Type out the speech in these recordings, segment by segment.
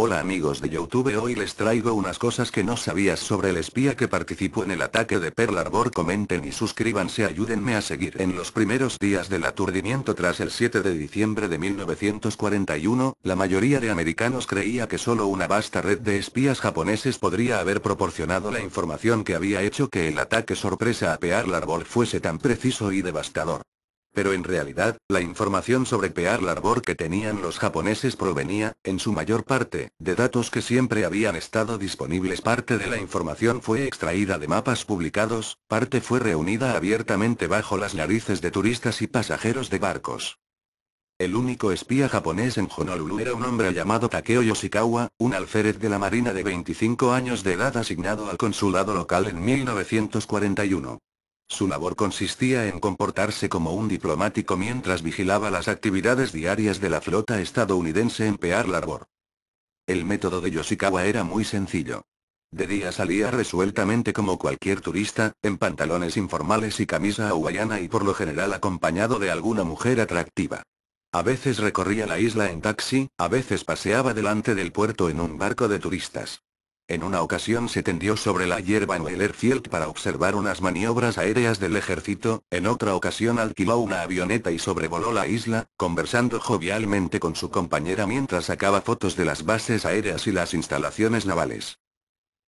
Hola amigos de Youtube hoy les traigo unas cosas que no sabías sobre el espía que participó en el ataque de Pearl Harbor comenten y suscríbanse ayúdenme a seguir en los primeros días del aturdimiento tras el 7 de diciembre de 1941, la mayoría de americanos creía que solo una vasta red de espías japoneses podría haber proporcionado la información que había hecho que el ataque sorpresa a Pearl Harbor fuese tan preciso y devastador pero en realidad, la información sobre Pearl Harbor que tenían los japoneses provenía, en su mayor parte, de datos que siempre habían estado disponibles. Parte de la información fue extraída de mapas publicados, parte fue reunida abiertamente bajo las narices de turistas y pasajeros de barcos. El único espía japonés en Honolulu era un hombre llamado Takeo Yoshikawa, un alférez de la Marina de 25 años de edad asignado al consulado local en 1941. Su labor consistía en comportarse como un diplomático mientras vigilaba las actividades diarias de la flota estadounidense en Pearl Harbor. El método de Yoshikawa era muy sencillo. De día salía resueltamente como cualquier turista, en pantalones informales y camisa hawaiana y por lo general acompañado de alguna mujer atractiva. A veces recorría la isla en taxi, a veces paseaba delante del puerto en un barco de turistas. En una ocasión se tendió sobre la hierba en Wellerfield para observar unas maniobras aéreas del ejército, en otra ocasión alquiló una avioneta y sobrevoló la isla, conversando jovialmente con su compañera mientras sacaba fotos de las bases aéreas y las instalaciones navales.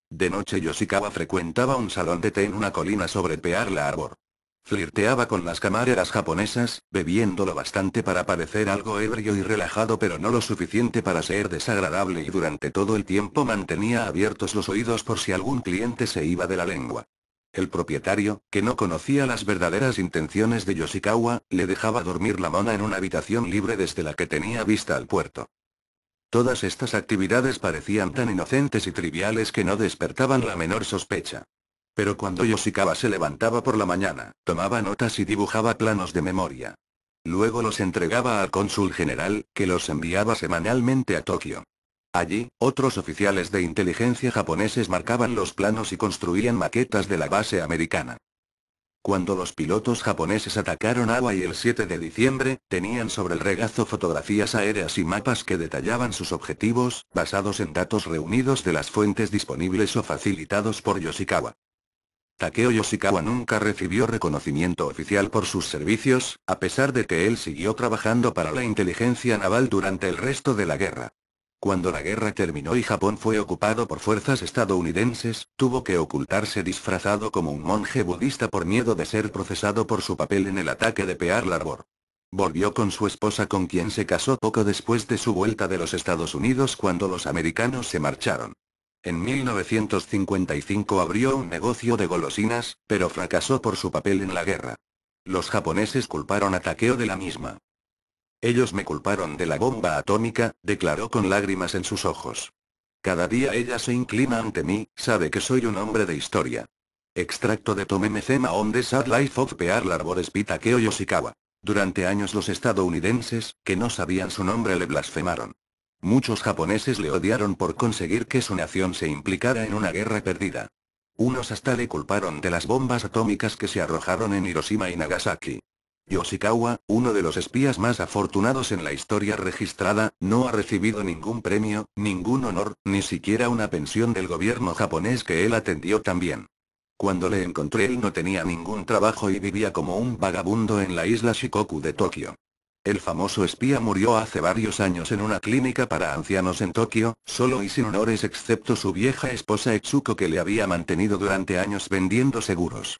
De noche Yoshikawa frecuentaba un salón de té en una colina sobre Pearl Harbor. Flirteaba con las camareras japonesas, bebiendo lo bastante para parecer algo ebrio y relajado pero no lo suficiente para ser desagradable y durante todo el tiempo mantenía abiertos los oídos por si algún cliente se iba de la lengua. El propietario, que no conocía las verdaderas intenciones de Yoshikawa, le dejaba dormir la mona en una habitación libre desde la que tenía vista al puerto. Todas estas actividades parecían tan inocentes y triviales que no despertaban la menor sospecha. Pero cuando Yoshikawa se levantaba por la mañana, tomaba notas y dibujaba planos de memoria. Luego los entregaba al cónsul general, que los enviaba semanalmente a Tokio. Allí, otros oficiales de inteligencia japoneses marcaban los planos y construían maquetas de la base americana. Cuando los pilotos japoneses atacaron Hawaii el 7 de diciembre, tenían sobre el regazo fotografías aéreas y mapas que detallaban sus objetivos, basados en datos reunidos de las fuentes disponibles o facilitados por Yoshikawa. Takeo Yoshikawa nunca recibió reconocimiento oficial por sus servicios, a pesar de que él siguió trabajando para la inteligencia naval durante el resto de la guerra. Cuando la guerra terminó y Japón fue ocupado por fuerzas estadounidenses, tuvo que ocultarse disfrazado como un monje budista por miedo de ser procesado por su papel en el ataque de Pearl Harbor. Volvió con su esposa con quien se casó poco después de su vuelta de los Estados Unidos cuando los americanos se marcharon. En 1955 abrió un negocio de golosinas, pero fracasó por su papel en la guerra. Los japoneses culparon a Takeo de la misma. Ellos me culparon de la bomba atómica, declaró con lágrimas en sus ojos. Cada día ella se inclina ante mí, sabe que soy un hombre de historia. Extracto de Tomemecema on the Sad Life of Pearl Takeo Yoshikawa. Durante años los estadounidenses, que no sabían su nombre le blasfemaron. Muchos japoneses le odiaron por conseguir que su nación se implicara en una guerra perdida. Unos hasta le culparon de las bombas atómicas que se arrojaron en Hiroshima y Nagasaki. Yoshikawa, uno de los espías más afortunados en la historia registrada, no ha recibido ningún premio, ningún honor, ni siquiera una pensión del gobierno japonés que él atendió también. Cuando le encontré él no tenía ningún trabajo y vivía como un vagabundo en la isla Shikoku de Tokio. El famoso espía murió hace varios años en una clínica para ancianos en Tokio, solo y sin honores excepto su vieja esposa Etsuko que le había mantenido durante años vendiendo seguros.